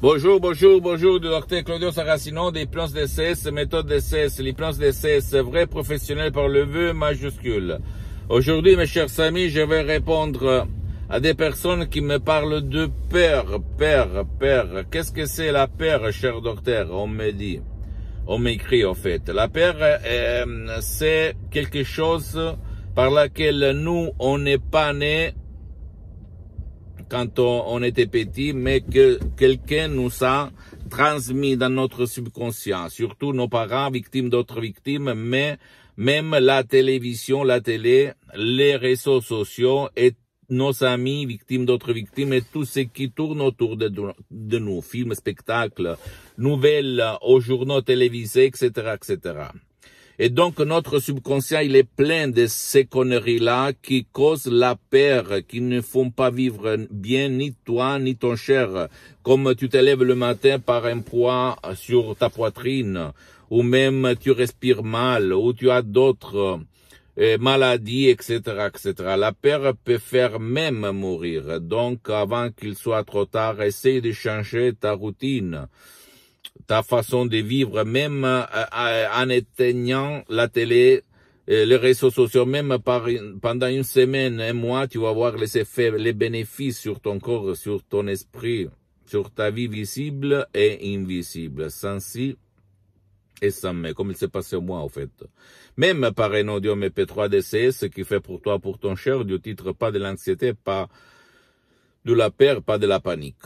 Bonjour, bonjour, bonjour, docteur Claudio Saracino des plans de méthode de cesse, les plans de cesse, vrai professionnel par le vœu majuscule. Aujourd'hui, mes chers amis, je vais répondre à des personnes qui me parlent de peur, peur, peur. Qu'est-ce que c'est la peur, cher docteur? On me dit, on m'écrit, en fait. La peur, euh, c'est quelque chose par laquelle nous, on n'est pas né quand on, était petit, mais que quelqu'un nous a transmis dans notre subconscient, surtout nos parents, victimes d'autres victimes, mais même la télévision, la télé, les réseaux sociaux et nos amis, victimes d'autres victimes et tout ce qui tourne autour de, de nous, films, spectacles, nouvelles, aux journaux télévisés, etc., etc. Et donc notre subconscient, il est plein de ces conneries-là qui causent la peur, qui ne font pas vivre bien ni toi ni ton cher. Comme tu te lèves le matin par un poids sur ta poitrine, ou même tu respires mal, ou tu as d'autres euh, maladies, etc., etc. La peur peut faire même mourir. Donc, avant qu'il soit trop tard, essaye de changer ta routine ta façon de vivre, même euh, euh, en éteignant la télé, euh, les réseaux sociaux, même par, pendant une semaine, un mois, tu vas voir les effets, les bénéfices sur ton corps, sur ton esprit, sur ta vie visible et invisible, sans si et sans mais, comme il s'est passé au moi, en fait. Même par un audio MP3 DCS qui fait pour toi, pour ton cher, du titre pas de l'anxiété, pas de la peur, pas de la panique.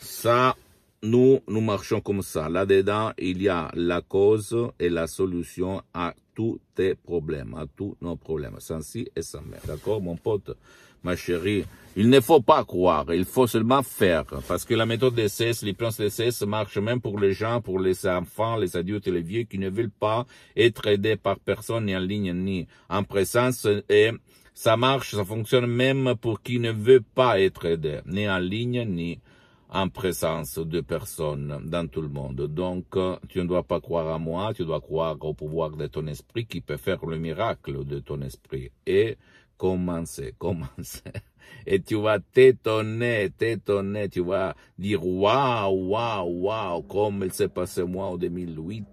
Ça, nous, nous marchons comme ça. Là-dedans, il y a la cause et la solution à tous tes problèmes, à tous nos problèmes, sans si et sans mais. D'accord, mon pote, ma chérie? Il ne faut pas croire, il faut seulement faire. Parce que la méthode des cesse, les plans de même pour les gens, pour les enfants, les adultes et les vieux qui ne veulent pas être aidés par personne, ni en ligne, ni en présence. Et ça marche, ça fonctionne même pour qui ne veut pas être aidé, ni en ligne, ni en présence de personnes dans tout le monde. Donc, tu ne dois pas croire à moi, tu dois croire au pouvoir de ton esprit qui peut faire le miracle de ton esprit. Et commencer, commencer. Et tu vas t'étonner, t'étonner, tu vas dire waouh, waouh, waouh, comme il s'est passé moi en 2008.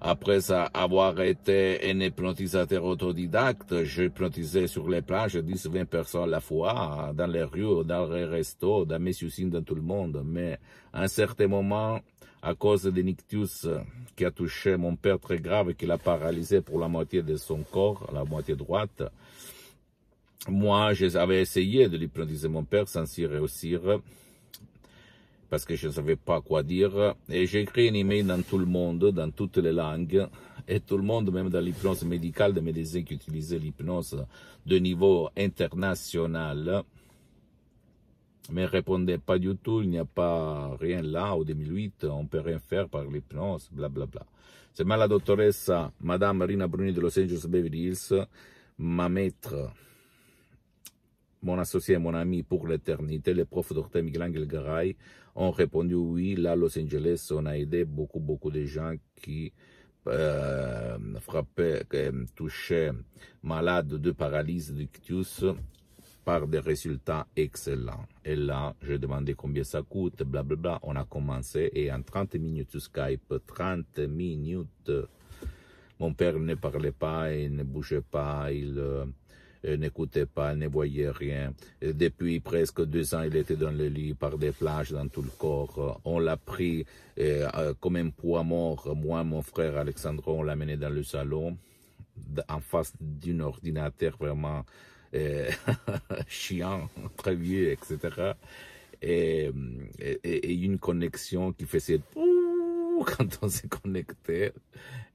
Après avoir été un hypnotisateur autodidacte, j'ai hypnotisé sur les plages 10-20 personnes à la fois, dans les rues, dans les restos, dans mes usines, dans tout le monde. Mais à un certain moment, à cause de nictus qui a touché mon père très grave et qui l'a paralysé pour la moitié de son corps, la moitié droite, moi, j'avais essayé de l'hypnotiser mon père sans s'y réussir parce que je ne savais pas quoi dire. Et j'ai écrit un email dans tout le monde, dans toutes les langues. Et tout le monde, même dans l'hypnose médicale, des médecins qui utilisaient l'hypnose de niveau international, ne répondait pas du tout. Il n'y a pas rien là. au 2008, on peut rien faire par l'hypnose, blablabla. Bla. C'est mal la doctoresse, Madame Marina Bruni de Los Angeles Beverly Hills, ma maître, mon associé et mon ami pour l'éternité, les profs Dr. Miguel Angel Garay, ont répondu oui. Là, Los Angeles, on a aidé beaucoup, beaucoup de gens qui euh, frappaient, euh, touchaient, malades de paralysie du par des résultats excellents. Et là, j'ai demandé combien ça coûte, blablabla. Bla, bla. On a commencé et en 30 minutes Skype, 30 minutes, mon père ne parlait pas, il ne bougeait pas, il... Euh, euh, n'écoutait pas, ne voyait rien. Euh, depuis presque deux ans, il était dans le lit par des flashs dans tout le corps. Euh, on l'a pris comme un poids mort. Moi, mon frère Alexandre, on l'a mené dans le salon en face d'un ordinateur vraiment chiant, très vieux, etc. Et, une connexion qui faisait quand on s'est connecté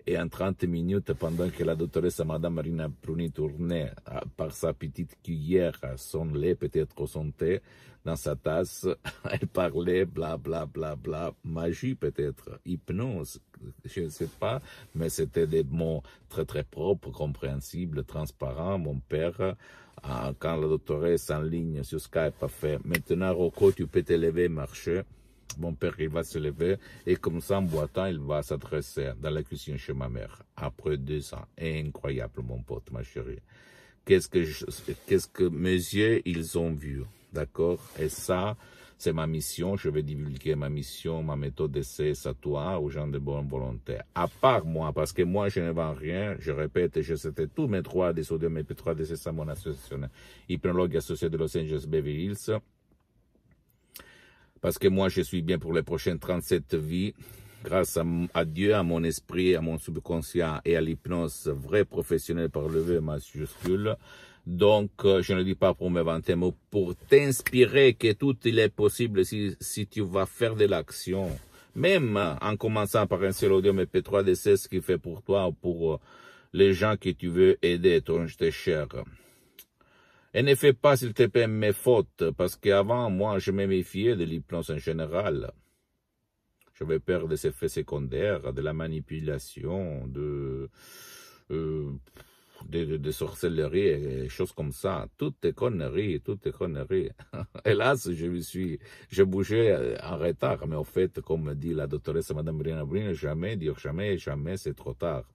et en 30 minutes, pendant que la doctoresse Madame Marina Bruni tournait par sa petite cuillère son lait, peut-être son thé, dans sa tasse, elle parlait bla bla bla bla, magie peut-être, hypnose, je ne sais pas, mais c'était des mots très très propres, compréhensibles, transparents. Mon père, euh, quand la doctoresse en ligne sur Skype a fait, maintenant Rocco, tu peux te lever, marcher mon père, il va se lever, et comme ça, en boitant, il va s'adresser dans la cuisine chez ma mère. Après deux ans. Incroyable, mon pote, ma chérie. Qu'est-ce que mes yeux, ils ont vu. D'accord? Et ça, c'est ma mission. Je vais divulguer ma mission, ma méthode d'essai, à toi, aux gens de bonne volonté. À part moi, parce que moi, je ne vends rien. Je répète, je c'était tous mes droits des sodium mes trois mon association hypnologue associé de Los Angeles Beverly Hills. Parce que moi, je suis bien pour les prochaines 37 vies. Grâce à, Dieu, à mon esprit, à mon subconscient et à l'hypnose vrai professionnel par le V majuscule, donc, euh, je ne dis pas pour me vanter, mais pour t'inspirer que tout il est possible si, tu vas faire de l'action. Même en commençant par un seul audio p 3 de ce qui fait pour toi ou pour euh, les gens que tu veux aider, ton cher. Et ne fais pas, s'il te plaît, mes fautes, parce qu'avant, moi, je me méfiais de l'hypnose en général. J'avais peur des effets secondaires, de la manipulation, de, euh, de, sorcellerie et choses comme ça. Toutes est conneries, toutes est conneries. Hélas, je me suis, je bougeais euh, en retard, mais au fait, comme dit la doctoresse Madame Brianna Brune, jamais, dire jamais, jamais, c'est trop tard.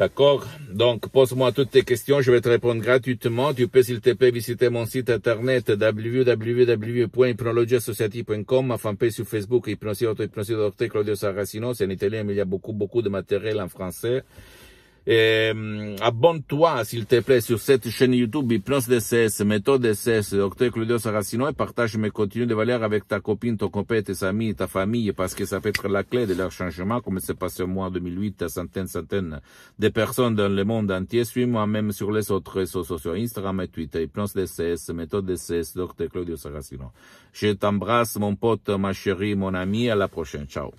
D'accord Donc, pose-moi toutes tes questions, je vais te répondre gratuitement. Tu peux, s'il te plaît, visiter mon site internet www.hypnologiassociative.com, ma fanpage sur Facebook, Hypnosie auto Claudio Saracino. C'est en italien, mais il y a beaucoup, beaucoup de matériel en français. Euh, abonne-toi, s'il te plaît, sur cette chaîne YouTube Hypnose DCS, Méthode DCS, Docteur Claudio Saracino, et partage mes contenus de valeur avec ta copine, ton copain, tes amis, ta famille, parce que ça peut être la clé de leur changement, comme c'est passé au mois 2008 à centaines, centaines de personnes dans le monde entier. Suis-moi même sur les autres réseaux sociaux, Instagram et Twitter, Hypnose DCS, Méthode Docteur Claudio Saracino. Je t'embrasse, mon pote, ma chérie, mon ami, à la prochaine. Ciao.